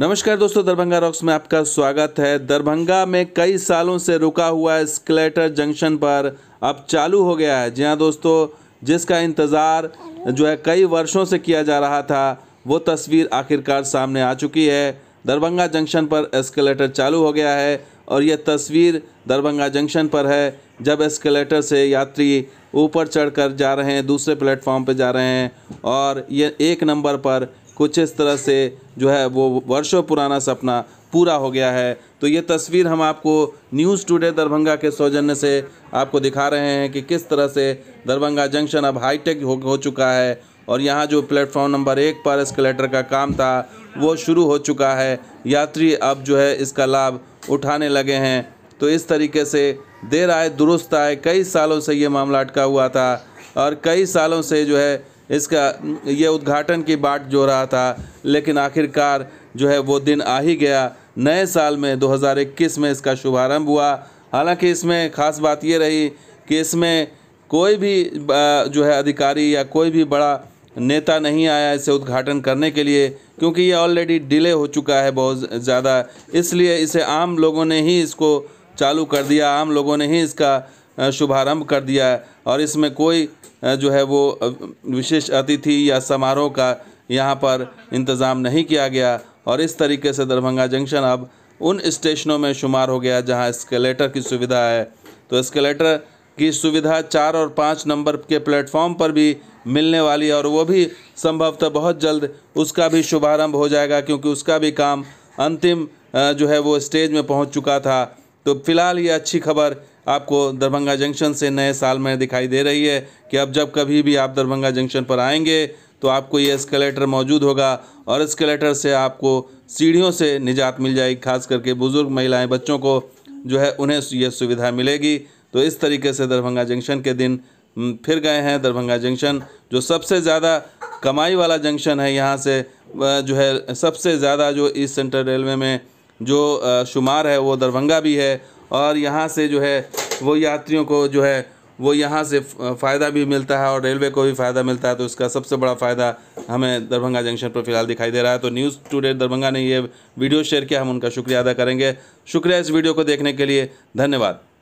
नमस्कार दोस्तों दरभंगा रॉक्स में आपका स्वागत है दरभंगा में कई सालों से रुका हुआ स्केलेटर जंक्शन पर अब चालू हो गया है जी हाँ दोस्तों जिसका इंतज़ार जो है कई वर्षों से किया जा रहा था वो तस्वीर आखिरकार सामने आ चुकी है दरभंगा जंक्शन पर एस्केलेटर चालू हो गया है और यह तस्वीर दरभंगा जंक्शन पर है जब एस्केलेटर से यात्री ऊपर चढ़कर जा रहे हैं दूसरे प्लेटफॉर्म पर जा रहे हैं और ये एक नंबर पर कुछ इस तरह से जो है वो वर्षों पुराना सपना पूरा हो गया है तो ये तस्वीर हम आपको न्यूज़ टुडे दरभंगा के सौजन्य से आपको दिखा रहे हैं कि किस तरह से दरभंगा जंक्शन अब हाईटेक हो, हो चुका है और यहाँ जो प्लेटफॉर्म नंबर एक पर एस्केलेटर का काम था वो शुरू हो चुका है यात्री अब जो है इसका लाभ उठाने लगे हैं तो इस तरीके से देर आए दुरुस्त आए कई सालों से ये मामला अटका हुआ था और कई सालों से जो है इसका ये उद्घाटन की बात जो रहा था लेकिन आखिरकार जो है वो दिन आ ही गया नए साल में 2021 में इसका शुभारंभ हुआ हालांकि इसमें ख़ास बात ये रही कि इसमें कोई भी जो है अधिकारी या कोई भी बड़ा नेता नहीं आया इसे उद्घाटन करने के लिए क्योंकि ये ऑलरेडी डिले हो चुका है बहुत ज़्यादा इसलिए इसे आम लोगों ने ही इसको चालू कर दिया आम लोगों ने ही इसका शुभारंभ कर दिया है और इसमें कोई जो है वो विशेष अतिथि या समारोह का यहाँ पर इंतज़ाम नहीं किया गया और इस तरीके से दरभंगा जंक्शन अब उन स्टेशनों में शुमार हो गया जहाँ एस्केलेटर की सुविधा है तो एस्केलेटर की सुविधा चार और पाँच नंबर के प्लेटफॉर्म पर भी मिलने वाली है और वो भी संभवतः बहुत जल्द उसका भी शुभारंभ हो जाएगा क्योंकि उसका भी काम अंतिम जो है वो स्टेज में पहुंच चुका था तो फिलहाल ये अच्छी खबर आपको दरभंगा जंक्शन से नए साल में दिखाई दे रही है कि अब जब कभी भी आप दरभंगा जंक्शन पर आएंगे तो आपको ये एस्केलेटर मौजूद होगा और एस्केलेटर से आपको सीढ़ियों से निजात मिल जाएगी खास करके बुज़ुर्ग महिलाएं बच्चों को जो है उन्हें ये सुविधा मिलेगी तो इस तरीके से दरभंगा जंक्शन के दिन हम्म, फिर गए हैं दरभंगा जंक्शन जो सबसे ज़्यादा कमाई वाला जंक्शन है यहाँ से जो है सबसे ज़्यादा जो ईस्ट सेंट्रल रेलवे में जो शुमार है वो दरभंगा भी है और यहाँ से जो है वो यात्रियों को जो है वो यहाँ से फ़ायदा भी मिलता है और रेलवे को भी फ़ायदा मिलता है तो इसका सबसे बड़ा फ़ायदा हमें दरभंगा जंक्शन पर फिलहाल दिखाई दे रहा है तो न्यूज़ टुडे दरभंगा ने ये वीडियो शेयर किया हम उनका शुक्रिया अदा करेंगे शुक्रिया इस वीडियो को देखने के लिए धन्यवाद